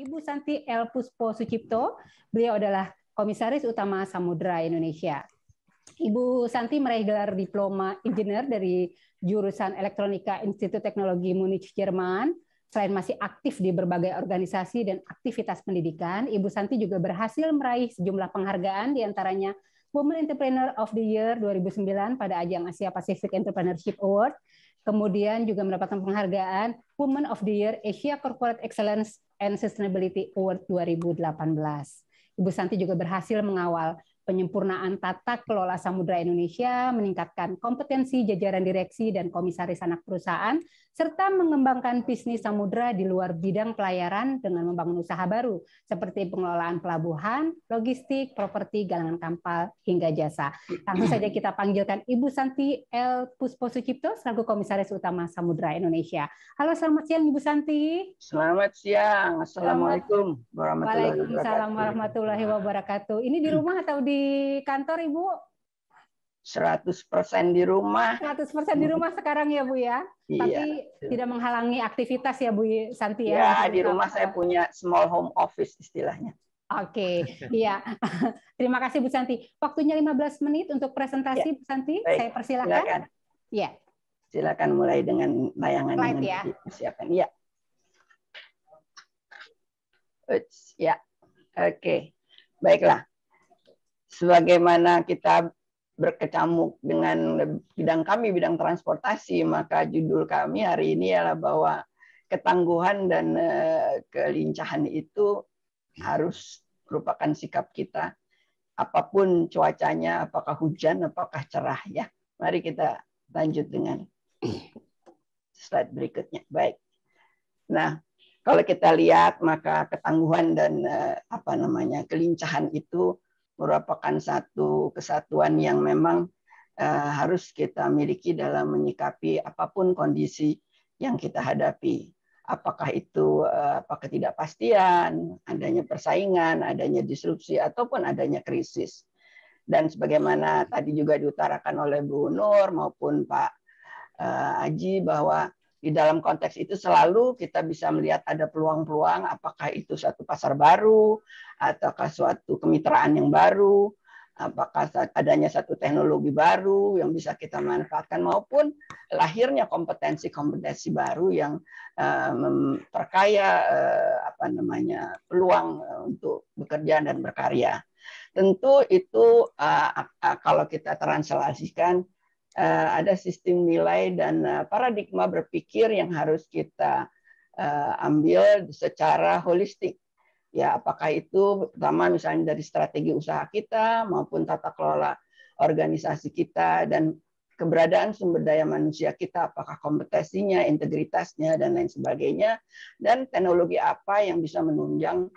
Ibu Santi El Puspo Sucipto. Beliau adalah Komisaris Utama Samudra Indonesia. Ibu Santi meraih gelar diploma engineer dari jurusan Elektronika Institut Teknologi Munich, Jerman. Selain masih aktif di berbagai organisasi dan aktivitas pendidikan, Ibu Santi juga berhasil meraih sejumlah penghargaan diantaranya Women Entrepreneur of the Year 2009 pada ajang Asia Pacific Entrepreneurship Award, kemudian juga mendapatkan penghargaan Women of the Year Asia Corporate Excellence and Sustainability Award 2018. Ibu Santi juga berhasil mengawal penyempurnaan tata kelola samudra Indonesia, meningkatkan kompetensi jajaran direksi dan komisaris anak perusahaan, serta mengembangkan bisnis samudra di luar bidang pelayaran dengan membangun usaha baru seperti pengelolaan pelabuhan, logistik, properti, galangan kapal hingga jasa. Langsung saja kita panggilkan Ibu Santi L Puspo Sucipto selaku Komisaris Utama Samudra Indonesia. Halo selamat siang Ibu Santi. Selamat siang. Assalamualaikum warahmatullahi wabarakatuh. Waalaikumsalam warahmatullahi wabarakatuh. Ini di rumah atau di kantor Ibu? 100% di rumah. 100% di rumah sekarang ya Bu ya. Iya. Tapi tidak menghalangi aktivitas ya Bu Santi ya. Ya, di rumah saya punya small home office istilahnya. Oke, okay. iya. Terima kasih Bu Santi. Waktunya 15 menit untuk presentasi ya. Bu Santi. Baik. Saya persilakan. Silakan. Ya. Silakan mulai dengan layangan Slide, yang ya. disiapkan. Iya. ya. Oke. Okay. Baiklah. Sebagaimana kita berkecamuk dengan bidang kami, bidang transportasi, maka judul kami hari ini adalah bahwa ketangguhan dan eh, kelincahan itu harus merupakan sikap kita. Apapun cuacanya, apakah hujan, apakah cerah ya. Mari kita lanjut dengan slide berikutnya. Baik. Nah, kalau kita lihat maka ketangguhan dan eh, apa namanya kelincahan itu merupakan satu kesatuan yang memang eh, harus kita miliki dalam menyikapi apapun kondisi yang kita hadapi. Apakah itu eh, apa ketidakpastian, adanya persaingan, adanya disrupsi ataupun adanya krisis. Dan sebagaimana tadi juga diutarakan oleh Bu Nur maupun Pak eh, Aji bahwa di dalam konteks itu selalu kita bisa melihat ada peluang-peluang apakah itu suatu pasar baru ataukah suatu kemitraan yang baru apakah adanya satu teknologi baru yang bisa kita manfaatkan maupun lahirnya kompetensi-kompetensi baru yang eh, memperkaya eh, apa namanya peluang eh, untuk bekerja dan berkarya. Tentu itu kalau kita translasikan Eh, ada sistem nilai dan eh, paradigma berpikir yang harus kita eh, ambil secara holistik. Ya, apakah itu pertama misalnya dari strategi usaha kita maupun tata kelola organisasi kita dan keberadaan sumber daya manusia kita, apakah kompetensinya, integritasnya, dan lain sebagainya, dan teknologi apa yang bisa menunjang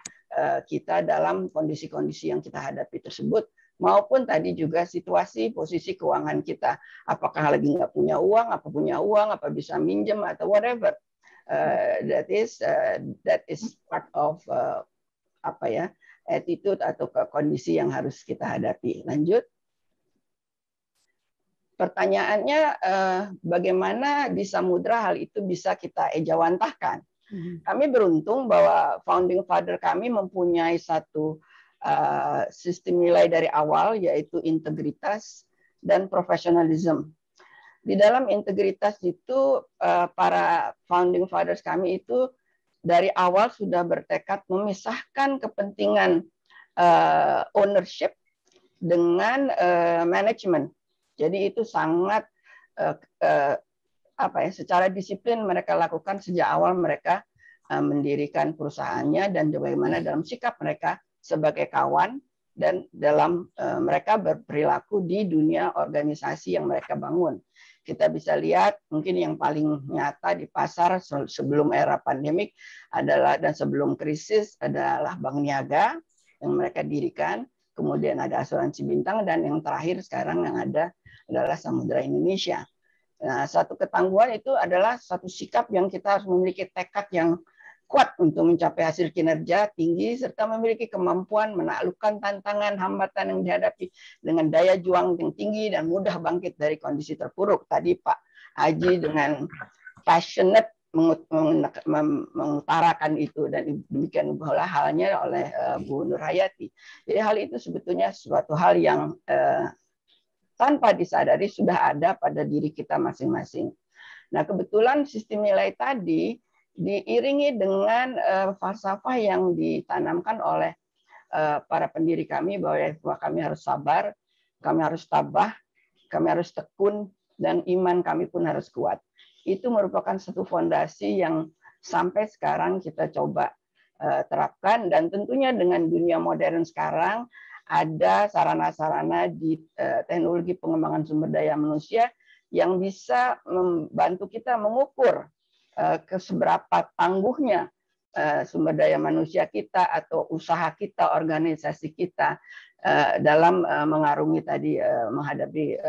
kita dalam kondisi-kondisi yang kita hadapi tersebut, maupun tadi juga situasi posisi keuangan kita. Apakah lagi nggak punya uang, apa punya uang, apa bisa minjem atau whatever. Uh, that is uh, that is part of uh, apa ya attitude atau ke kondisi yang harus kita hadapi. Lanjut. Pertanyaannya uh, bagaimana di samudra hal itu bisa kita ejawantahkan? Hmm. Kami beruntung bahwa founding father kami mempunyai satu Eh, sistem nilai dari awal yaitu integritas dan profesionalisme. Di dalam integritas itu eh, para founding fathers kami itu dari awal sudah bertekad memisahkan kepentingan eh, ownership dengan manajemen. Jadi itu sangat apa ya secara disiplin mereka lakukan sejak awal mereka mendirikan perusahaannya dan bagaimana dalam sikap mereka sebagai kawan dan dalam eh, mereka berperilaku di dunia organisasi yang mereka bangun. Kita bisa lihat mungkin yang paling nyata di pasar sebelum era pandemik adalah dan sebelum krisis adalah Bank Niaga yang mereka dirikan, kemudian ada asuransi bintang dan yang terakhir sekarang yang ada adalah Samudra Indonesia. Nah, satu ketangguhan itu adalah satu sikap yang kita harus memiliki tekad yang kuat untuk mencapai hasil kinerja tinggi serta memiliki kemampuan menaklukkan tantangan hambatan yang dihadapi dengan daya juang yang tinggi dan mudah bangkit dari kondisi terpuruk. Tadi Pak Haji dengan passionate mengutarakan itu dan demikian pula halnya oleh eh, Bu Nurhayati. Jadi hal itu sebetulnya suatu hal yang eh, tanpa disadari sudah ada pada diri kita masing-masing. Nah kebetulan sistem nilai tadi diiringi dengan uh, falsafah yang ditanamkan oleh eh, para pendiri kami ya, bahwa kami harus sabar, kami harus tabah, kami harus tekun dan iman kami pun harus kuat. Itu merupakan satu fondasi yang sampai sekarang kita coba eh, terapkan dan tentunya dengan dunia modern sekarang ada sarana-sarana di teknologi pengembangan sumber daya manusia yang bisa membantu kita mengukur Eh, keseberapa tangguhnya eh, sumber daya manusia kita atau usaha kita, organisasi kita eh, dalam mengarungi tadi menghadapi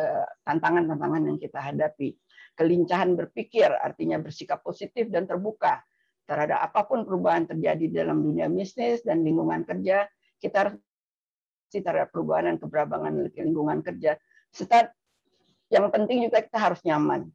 tantangan-tantangan yang kita hadapi. Kelincahan berpikir artinya bersikap positif dan terbuka terhadap apapun perubahan terjadi dalam dunia bisnis dan lingkungan kerja, kita harus terhadap perubahan dan keberabangan lingkungan kerja. Setelah yang penting juga kita harus nyaman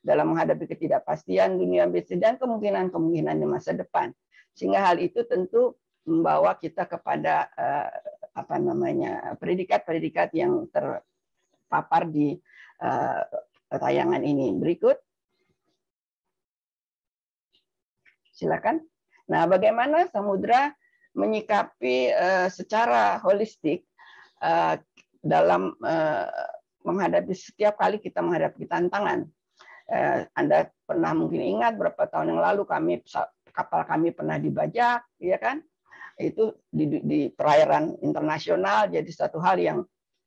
dalam menghadapi ketidakpastian dunia bisnis dan kemungkinan-kemungkinan di masa depan. Sehingga hal itu tentu membawa kita kepada uh, apa namanya predikat-predikat yang terpapar di uh, tayangan ini. Berikut. Silakan. Nah, bagaimana samudra menyikapi uh, secara holistik uh, dalam uh, menghadapi setiap kali kita menghadapi tantangan Eh, Anda pernah mungkin ingat berapa tahun yang lalu kami kapal kami pernah dibajak, ya kan? Itu di, di perairan internasional jadi satu hal yang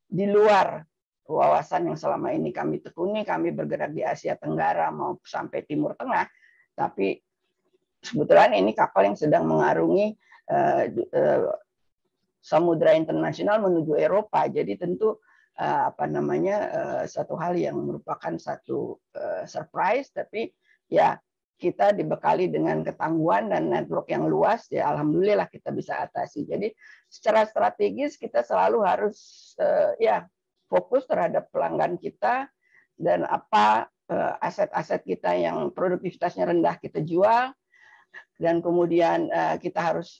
di luar wawasan yang selama ini kami tekuni, kami bergerak di Asia Tenggara mau sampai Timur Tengah, tapi sebetulnya ini kapal yang sedang mengarungi uh, eh, uh, eh, samudra internasional menuju Eropa. Jadi tentu Eh, apa namanya eh, satu hal yang merupakan satu eh, surprise tapi ya kita dibekali dengan ketangguhan dan network yang luas ya alhamdulillah kita bisa atasi jadi secara strategis kita selalu harus ya fokus terhadap pelanggan kita dan apa aset-aset kita yang produktivitasnya rendah kita jual dan kemudian kita harus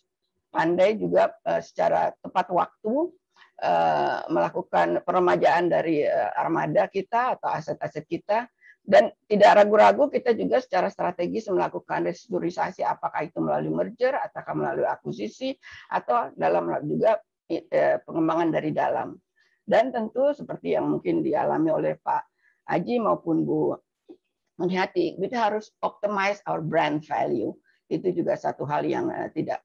pandai juga secara tepat waktu Eh, melakukan peremajaan dari eh, armada kita atau aset-aset kita dan tidak ragu-ragu kita juga secara strategis melakukan restrukturisasi apakah itu melalui merger ataukah melalui akuisisi atau dalam juga eh, pengembangan dari dalam dan tentu seperti yang mungkin dialami oleh Pak Aji maupun Bu Menhati kita harus optimize our brand value itu juga satu hal yang tidak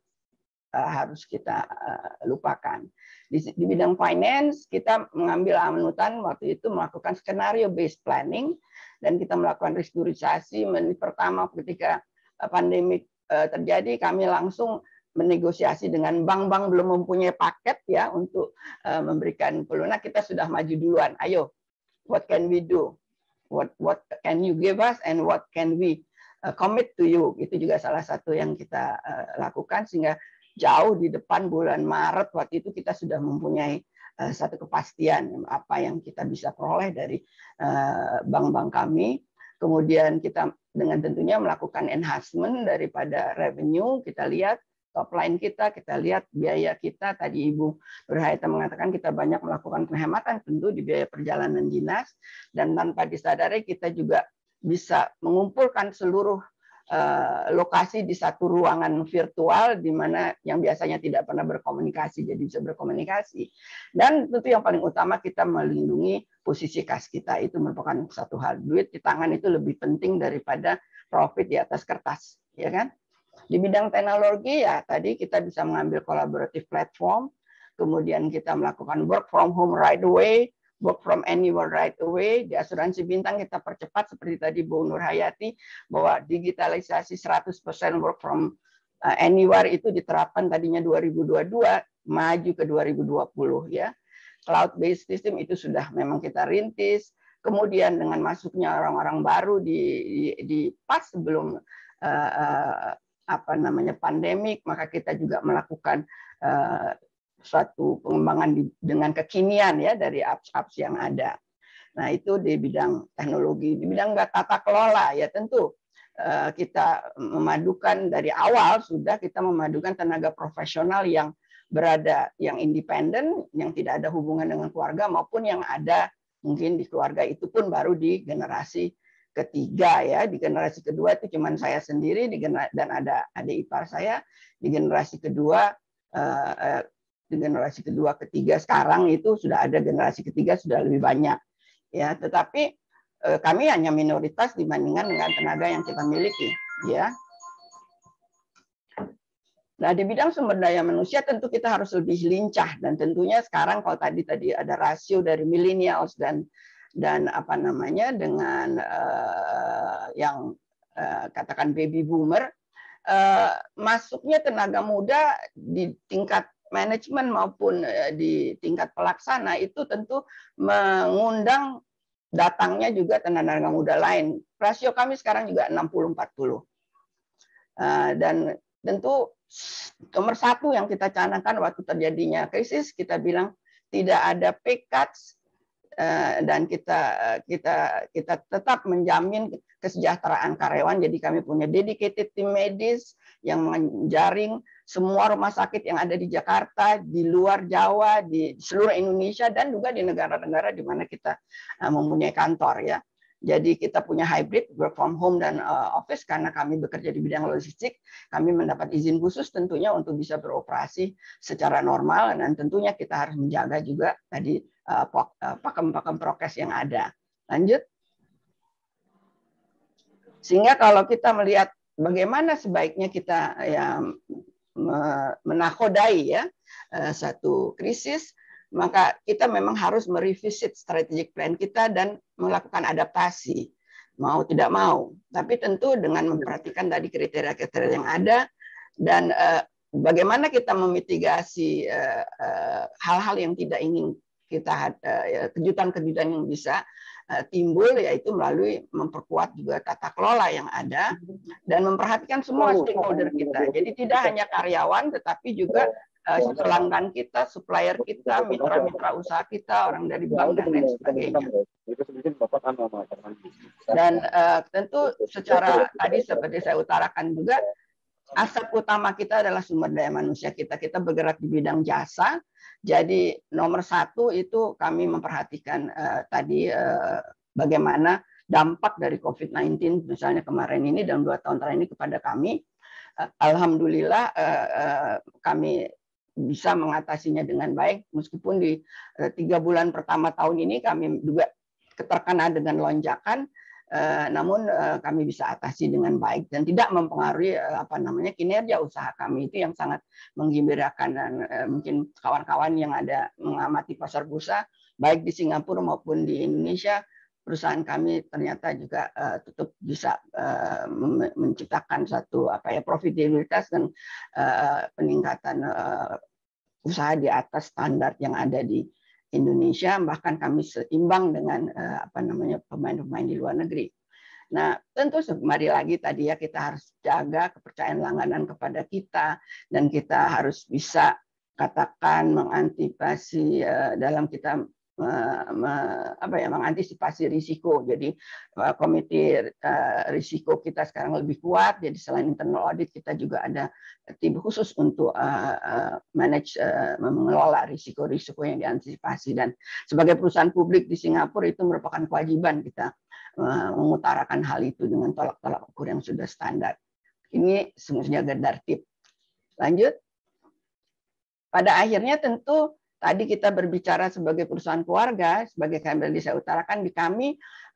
Eh, harus kita eh, lupakan. Di, di bidang finance, kita mengambil amanutan waktu itu melakukan skenario based planning dan kita melakukan restrukturisasi. pertama ketika eh, pandemi terjadi, kami langsung menegosiasi dengan bank-bank belum mempunyai paket ya untuk memberikan pelunak. Kita sudah maju duluan. Ayo, what can we do? What what can you give us and what can we commit to you? Itu juga salah satu yang kita lakukan sehingga jauh di depan bulan Maret waktu itu kita sudah mempunyai eh, satu kepastian apa yang kita bisa peroleh dari eh, bank-bank kami. Kemudian kita dengan tentunya melakukan enhancement daripada revenue, kita lihat top line kita, kita lihat biaya kita. Tadi Ibu Berhaita mengatakan kita banyak melakukan penghematan tentu di biaya perjalanan dinas dan tanpa disadari kita juga bisa mengumpulkan seluruh Eh, lokasi di satu ruangan virtual di mana yang biasanya tidak pernah berkomunikasi jadi bisa berkomunikasi. Dan tentu yang paling utama kita melindungi posisi kas kita itu merupakan satu hal. Duit di tangan itu lebih penting daripada profit di atas kertas, ya kan? Di bidang teknologi ya tadi kita bisa mengambil collaborative platform, kemudian kita melakukan work from home right away, work from anywhere right away. Di asuransi bintang kita percepat seperti tadi Bu Nur Hayati bahwa digitalisasi 100% work from eh, anywhere itu diterapkan tadinya 2022 maju ke 2020 ya. Cloud based system itu sudah memang kita rintis. Kemudian dengan masuknya orang-orang baru di, di, di pas sebelum uh, apa namanya pandemik, maka kita juga melakukan uh, suatu pengembangan di, dengan kekinian ya dari apps-apps yang ada. Nah itu di bidang teknologi, di bidang tata kelola ya tentu eh, kita memadukan dari awal sudah kita memadukan tenaga profesional yang berada yang independen, yang tidak ada hubungan dengan keluarga maupun yang ada mungkin di keluarga itu pun baru di generasi ketiga ya di generasi kedua itu cuman saya sendiri di dan ada adik ipar saya di generasi kedua eh, eh, generasi kedua ketiga sekarang itu sudah ada generasi ketiga sudah lebih banyak ya tetapi e, kami hanya minoritas dibandingkan dengan tenaga yang kita miliki ya Nah, di bidang sumber daya manusia tentu kita harus lebih lincah dan tentunya sekarang kalau tadi tadi ada rasio dari millennials dan dan apa namanya dengan uh, yang uh, katakan baby boomer uh, masuknya tenaga muda di tingkat manajemen maupun eh, di tingkat pelaksana itu tentu mengundang datangnya juga tenaga muda lain. Rasio kami sekarang juga 60-40. Eh, dan tentu nomor satu yang kita canangkan waktu terjadinya krisis, kita bilang tidak ada pay cuts, Eh, dan kita eh, kita kita tetap menjamin kesejahteraan karyawan. Jadi kami punya dedicated tim medis yang menjaring semua rumah sakit yang ada di Jakarta, di luar Jawa, di seluruh Indonesia dan juga di negara-negara di mana kita eh, mempunyai kantor ya. Jadi kita punya hybrid work from home dan office karena kami bekerja di bidang logistik, kami mendapat izin khusus tentunya untuk bisa beroperasi secara normal dan tentunya kita harus menjaga juga tadi Eh, eh, pakem-pakem prokes yang ada. Lanjut. Sehingga kalau kita melihat bagaimana sebaiknya kita ya menakodai ya eh, satu krisis, maka kita memang harus merevisit strategic plan kita dan melakukan adaptasi mau tidak mau. Tapi tentu dengan memperhatikan tadi kriteria-kriteria yang ada dan bagaimana kita memitigasi hal-hal yang tidak ingin kita kejutan-kejutan eh, ya, yang bisa eh, timbul yaitu melalui memperkuat juga tata kelola yang ada dan memperhatikan semua oh, stakeholder oh, kita. Oh. Jadi tidak hanya karyawan tetapi juga eh, pelanggan kita, supplier kita, mitra-mitra usaha kita, orang dari ya, bank dan lain sebagainya. Kan, dan tentu secara tadi seperti saya utarakan juga ya. aset utama kita adalah sumber daya manusia kita. Kita bergerak di bidang jasa, jadi nomor satu itu kami memperhatikan uh, tadi uh, bagaimana dampak dari COVID-19 misalnya kemarin ini dan dua tahun terakhir ini kepada kami. Uh, Alhamdulillah uh, uh, kami bisa mengatasinya dengan baik meskipun di tiga bulan pertama tahun ini kami juga terkena dengan lonjakan Eh, namun eh, kami bisa atasi dengan baik dan tidak mempengaruhi eh, apa namanya kinerja usaha kami itu yang sangat menggembirakan dan mungkin kawan-kawan yang ada mengamati pasar bursa baik di Singapura maupun di Indonesia perusahaan kami ternyata juga tetap bisa menciptakan satu apa ya profitabilitas dan peningkatan usaha di atas standar yang ada di Indonesia bahkan kami seimbang dengan eh, apa namanya pemain-pemain di luar negeri. Nah, tentu kembali lagi tadi ya kita harus jaga kepercayaan langganan kepada kita dan kita harus bisa katakan mengantisipasi eh, dalam kita apa ya mengantisipasi risiko. Jadi e, komite e, risiko kita sekarang lebih kuat. Jadi selain internal audit kita juga ada tim khusus untuk e, manage mengelola risiko-risiko yang diantisipasi dan sebagai perusahaan publik di Singapura itu merupakan kewajiban kita mengutarakan hal itu dengan tolak-tolak ukur yang sudah standar. Ini semuanya gadar tip. Lanjut. Pada akhirnya tentu tadi kita berbicara sebagai perusahaan keluarga, sebagai KMBLD saya utarakan di kami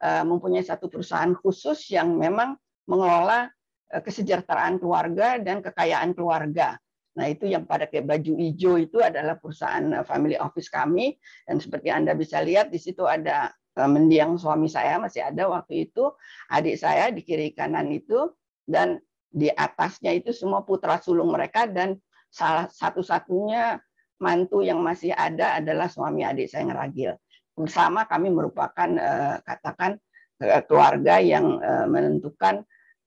eh, mempunyai satu perusahaan khusus yang memang mengelola eh, kesejahteraan keluarga dan kekayaan keluarga. Nah, itu yang pada kayak baju hijau itu adalah perusahaan eh, family office kami dan seperti Anda bisa lihat di situ ada mendiang suami saya masih ada waktu itu, adik saya di kiri kanan itu dan di atasnya itu semua putra sulung mereka dan salah satu-satunya mantu yang masih ada adalah suami adik saya yang ragil. Bersama kami merupakan eh, katakan eh, keluarga yang eh, menentukan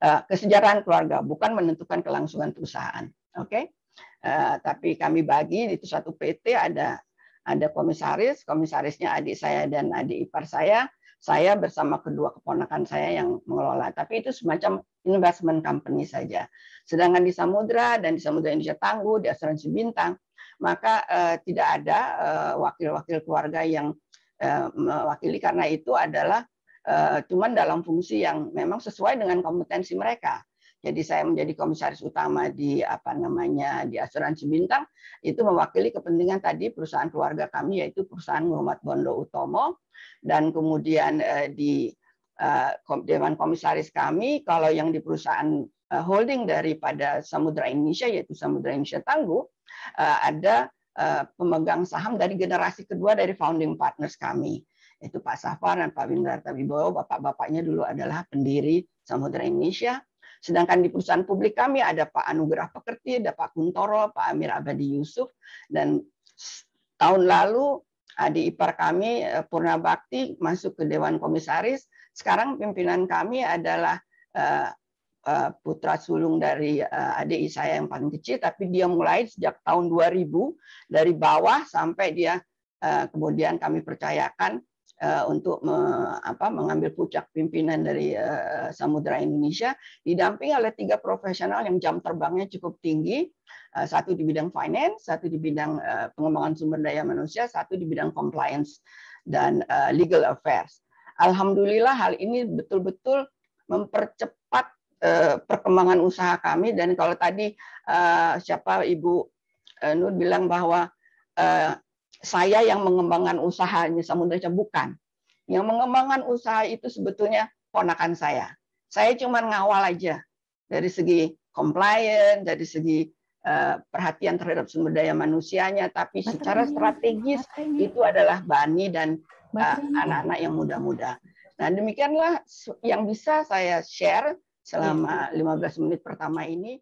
kesejarahan keluarga, bukan menentukan kelangsungan perusahaan. Oke, okay? tapi kami bagi itu satu PT ada ada komisaris, komisarisnya adik saya dan adik ipar saya, saya bersama kedua keponakan saya yang mengelola. Tapi itu semacam investment company saja. Sedangkan di Samudra dan di Samudra Indonesia Tangguh, di Asuransi Bintang, maka eh, tidak ada eh, wakil-wakil eh, keluarga yang eh, mewakili karena itu adalah eh, cuman dalam fungsi yang memang sesuai dengan kompetensi mereka. Jadi saya menjadi komisaris utama di apa namanya di asuransi bintang itu mewakili kepentingan tadi perusahaan keluarga kami yaitu perusahaan Muhammad Bondo Utomo dan kemudian eh, di eh, dewan komisaris kami kalau yang di perusahaan Eh, holding daripada Samudra Indonesia yaitu Samudra Indonesia Tangguh eh, ada eh, pemegang saham dari generasi kedua dari founding partners kami yaitu Pak Safar dan Pak Tapi Wibowo bapak-bapaknya dulu adalah pendiri Samudra Indonesia sedangkan di perusahaan publik kami ada Pak Anugerah Pekerti ada Pak Kuntoro Pak Amir Abadi Yusuf dan tahun lalu adik ipar kami Purna Bakti masuk ke Dewan Komisaris sekarang pimpinan kami adalah Eh, putra sulung dari eh, adik saya yang paling kecil, tapi dia mulai sejak tahun 2000 dari bawah sampai dia eh, kemudian kami percayakan untuk mengambil puncak pimpinan dari Samudera Samudra Indonesia, didampingi oleh tiga profesional yang jam terbangnya cukup tinggi, satu di bidang finance, satu di bidang pengembangan sumber daya manusia, satu di bidang compliance dan legal affairs. Alhamdulillah hal ini betul-betul mempercepat Eh, perkembangan usaha kami dan kalau tadi eh, siapa Ibu eh, Nur bilang bahwa saya yang mengembangkan usahanya Samudra bukan. Yang mengembangkan usaha itu sebetulnya ponakan saya. Saya cuma ngawal aja dari segi compliance, dari segi perhatian terhadap sumber daya manusianya, tapi secara strategis itu adalah Bani dan anak -anak yang muda-muda. Nah demikianlah yang bisa saya share selama 15 hmm. menit pertama ini